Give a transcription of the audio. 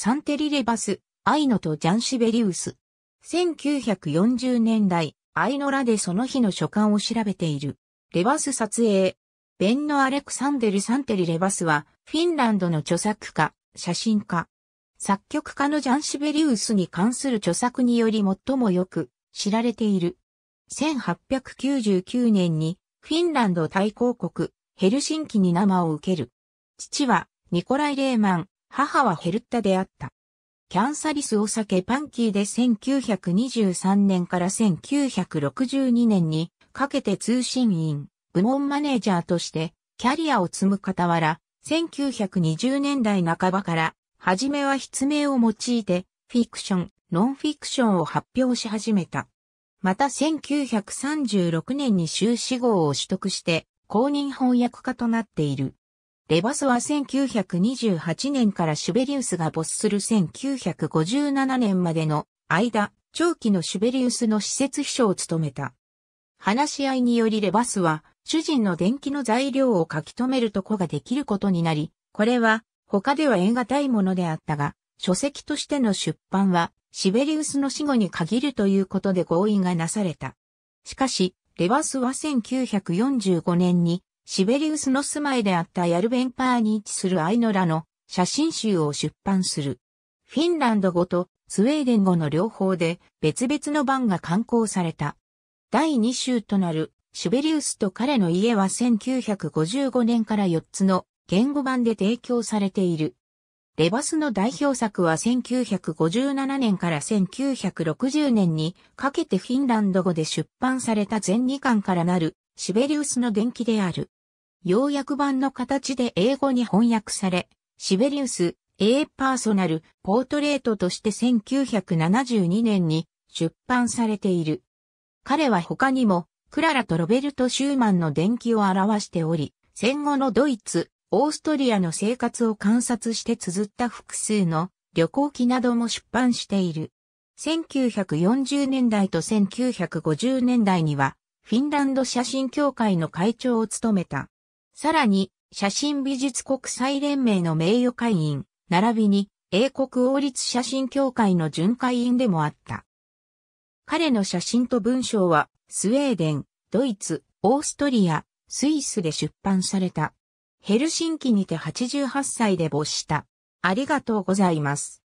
サンテリレバス、アイノとジャンシベリウス。1940年代、アイノラでその日の書簡を調べている。レバス撮影。ベンノ・アレクサンデル・サンテリ・レバスは、フィンランドの著作家、写真家。作曲家のジャンシベリウスに関する著作により最もよく知られている。1899年にフィンランド大公国ヘルシンキに生を受ける。父はニコライ・レーマン、母はヘルッタであった。キャンサリスを避けパンキーで1923年から1962年にかけて通信員、部門マネージャーとしてキャリアを積む傍ら、1920年代半ばから、はじめは筆名を用いて、フィクション、ノンフィクションを発表し始めた。また1936年に修士号を取得して、公認翻訳家となっている。レバスは1928年からシュベリウスが没する1957年までの間、長期のシュベリウスの施設秘書を務めた。話し合いによりレバスは、主人の電気の材料を書き留めるとこができることになり、これは他では得難いものであったが、書籍としての出版はシベリウスの死後に限るということで合意がなされた。しかし、レバスは1945年にシベリウスの住まいであったヤルベンパーに位置するアイノラの写真集を出版する。フィンランド語とスウェーデン語の両方で別々の版が刊行された。第2集となるシベリウスと彼の家は1955年から4つの言語版で提供されている。レバスの代表作は1957年から1960年にかけてフィンランド語で出版された全2巻からなるシベリウスの伝記である。要約版の形で英語に翻訳され、シベリウス、A パーソナル、ポートレートとして1972年に出版されている。彼は他にも、クララとロベルト・シューマンの伝記を表しており、戦後のドイツ、オーストリアの生活を観察して綴った複数の旅行記なども出版している。1940年代と1950年代には、フィンランド写真協会の会長を務めた。さらに、写真美術国際連盟の名誉会員、並びに、英国王立写真協会の巡回員でもあった。彼の写真と文章は、スウェーデン、ドイツ、オーストリア、スイスで出版された。ヘルシンキにて88歳で没した。ありがとうございます。